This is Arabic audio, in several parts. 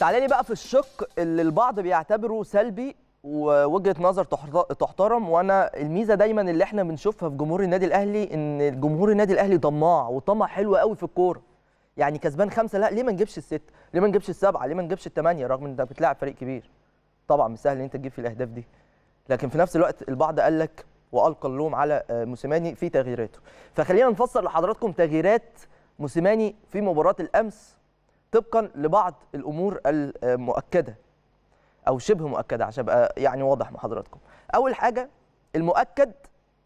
تعالى لي بقى في الشق اللي البعض بيعتبره سلبي ووجهه نظر تحترم وانا الميزه دايما اللي احنا بنشوفها في جمهور النادي الاهلي ان جمهور النادي الاهلي طماع وطمع حلو قوي في الكوره يعني كسبان خمسه لا ليه ما نجيبش الست ليه ما نجيبش السبعه ليه ما نجيبش الثمانيه رغم ان انت بتلاعب فريق كبير طبعا مش سهل ان انت تجيب في الاهداف دي لكن في نفس الوقت البعض قال لك والقى اللوم على آه، موسيماني في تغييراته فخلينا نفسر لحضراتكم تغييرات موسيماني في مباراه الامس طبقا لبعض الامور المؤكده او شبه مؤكده عشان ابقى يعني واضح مع حضراتكم اول حاجه المؤكد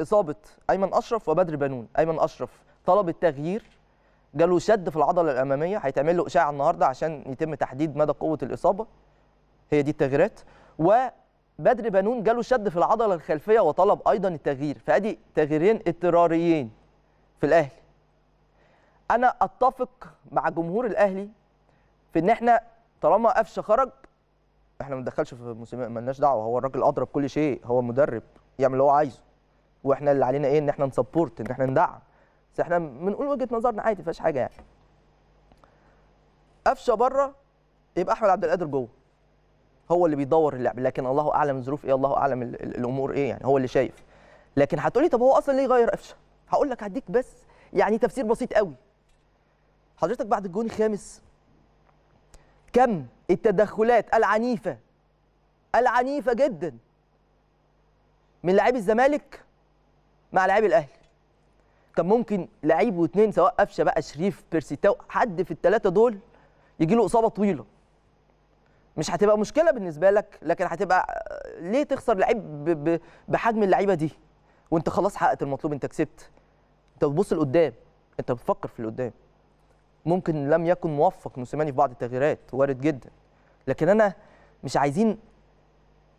اصابه ايمن اشرف وبدر بنون ايمن اشرف طلب التغيير جاله شد في العضله الاماميه هيتعمل له اشعه النهارده عشان يتم تحديد مدى قوه الاصابه هي دي التغييرات وبدر بنون جاله شد في العضله الخلفيه وطلب ايضا التغيير فادي تغييرين اضطراريين في الاهلي انا اتفق مع جمهور الاهلي في ان احنا طالما قفشه خرج احنا ما ندخلش في موسيماني مالناش دعوه هو الراجل اضرب كل شيء هو مدرب يعمل اللي هو عايزه واحنا اللي علينا ايه ان احنا نسبورت ان احنا ندعم بس احنا بنقول وجهه نظرنا عادي ما فيهاش حاجه يعني قفشه بره يبقى احمد عبد القادر جوه هو اللي بيدور اللعب لكن الله اعلم الظروف ايه الله اعلم الامور ايه يعني هو اللي شايف لكن هتقولي طب هو اصلا ليه غير قفشه هقول لك هديك بس يعني تفسير بسيط قوي حضرتك بعد الجون الخامس كم التدخلات العنيفه العنيفه جدا من لاعبي الزمالك مع لاعبي الاهلي كان ممكن لعيب واثنين سواء قفشه بقى شريف بيرسيتاو حد في الثلاثه دول يجي له اصابه طويله مش هتبقى مشكله بالنسبه لك لكن هتبقى آه، ليه تخسر لعيب بحجم اللعيبه دي وانت خلاص حققت المطلوب انت كسبت انت بتبص لقدام انت بتفكر في اللي قدام ممكن لم يكن موفق موسيماني في بعض التغييرات وارد جدا لكن انا مش عايزين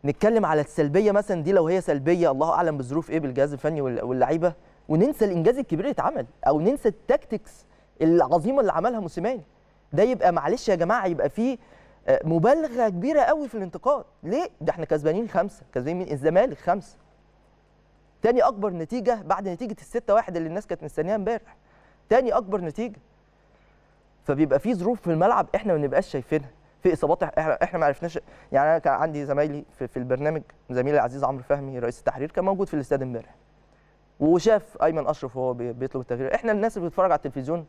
نتكلم على السلبيه مثلا دي لو هي سلبيه الله اعلم بظروف ايه بالجهاز الفني واللعيبه وننسى الانجاز الكبير اللي اتعمل او ننسى التكتكس العظيمه اللي عملها موسيماني ده يبقى معلش يا جماعه يبقى فيه آه، مبالغه كبيره قوي في الانتقاد ليه ده احنا كسبانين خمسه كسبانين من الزمالك خمسه تاني اكبر نتيجه بعد نتيجه الستة واحد اللي الناس كانت مستنيها امبارح تاني اكبر نتيجه فبيبقى في ظروف في الملعب احنا ما بنبقاش شايفينها في اصابات احنا احنا ما عرفناش يعني انا كان عندي زمايلي في, في البرنامج زميلي العزيز عمرو فهمي رئيس التحرير كان موجود في الاستاد امبارح وشاف ايمن اشرف وهو بيطلب التغيير احنا الناس اللي بتتفرج على التلفزيون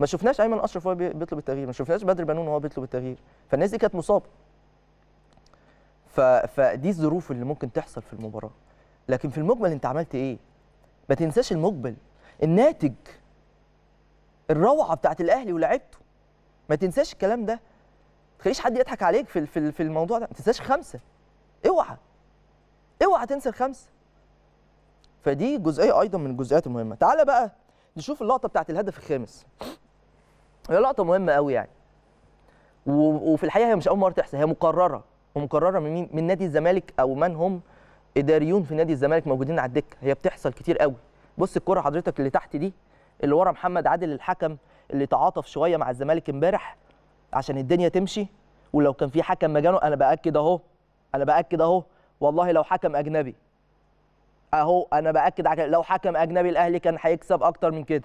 ما شفناش ايمن اشرف وهو بيطلب التغيير ما شفناش بدر بنون وهو بيطلب التغيير فالناس دي كانت مصابه ف... فدي الظروف اللي ممكن تحصل في المباراه لكن في المجمل انت عملت ايه ما تنساش المقبل الناتج الروعه بتاعت الاهلي ولاعيبته ما تنساش الكلام ده ما تخليش حد يضحك عليك في في الموضوع ده ما تنساش خمسه اوعى اوعى تنسى الخمسه فدي جزئيه ايضا من الجزئيات المهمه تعالى بقى نشوف اللقطه بتاعت الهدف الخامس هي لقطه مهمه قوي يعني وفي الحقيقه هي مش اول مره تحصل هي مقرره ومقرره من مين من نادي الزمالك او من هم اداريون في نادي الزمالك موجودين على الدكه هي بتحصل كتير قوي بص الكره حضرتك اللي تحت دي اللي ورا محمد عادل الحكم اللي تعاطف شويه مع الزمالك امبارح عشان الدنيا تمشي ولو كان في حكم مجانه انا باكد اهو انا باكد اهو والله لو حكم اجنبي اهو انا باكد لو حكم اجنبي الاهلي كان هيكسب اكتر من كده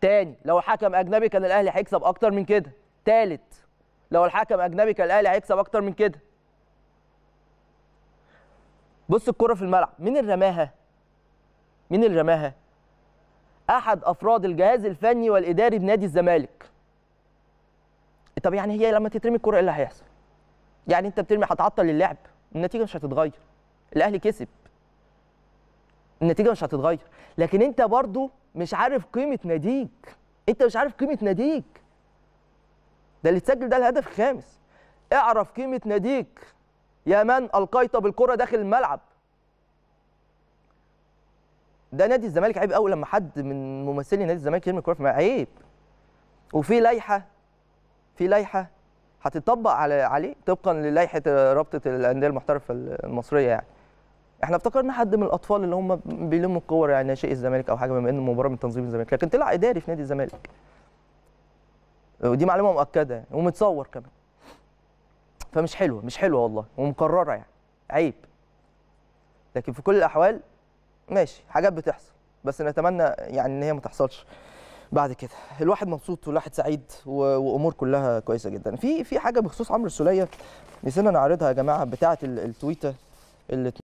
تاني لو حكم اجنبي كان الاهلي هيكسب اكتر من كده تالت لو الحكم اجنبي كان الاهلي هيكسب اكتر من كده بص الكره في الملعب مين اللي رماها مين اللي رماها احد افراد الجهاز الفني والاداري بنادي الزمالك طب يعني هي لما تترمي الكره ايه اللي هيحصل يعني انت بترمي هتعطل اللعب النتيجه مش هتتغير الاهلي كسب النتيجه مش هتتغير لكن انت برضو مش عارف قيمه ناديك انت مش عارف قيمه ناديك ده اللي اتسجل ده الهدف الخامس اعرف قيمه ناديك يا من القيت بالكره داخل الملعب ده نادي الزمالك عيب قوي لما حد من ممثلي نادي الزمالك يرمي الكوره في عيب وفي لائحه في لائحه هتطبق على عليه طبقا للائحه رابطه الانديه المحترفه المصريه يعني احنا افتكرنا حد من الاطفال اللي هم بيلموا الكور يعني ناشئ الزمالك او حاجه بما ان المباراه من تنظيم الزمالك لكن طلع اداري في نادي الزمالك ودي معلومه مؤكده يعني ومتصور كمان فمش حلوه مش حلوه والله ومكرره يعني عيب لكن في كل الاحوال ماشي حاجات بتحصل بس نتمنى يعني ان هي ما تحصلش بعد كده الواحد مبسوط والواحد سعيد وامور كلها كويسه جدا في في حاجه بخصوص عمرو السوليه نسينا نعرضها يا جماعه بتاعه التويته اللي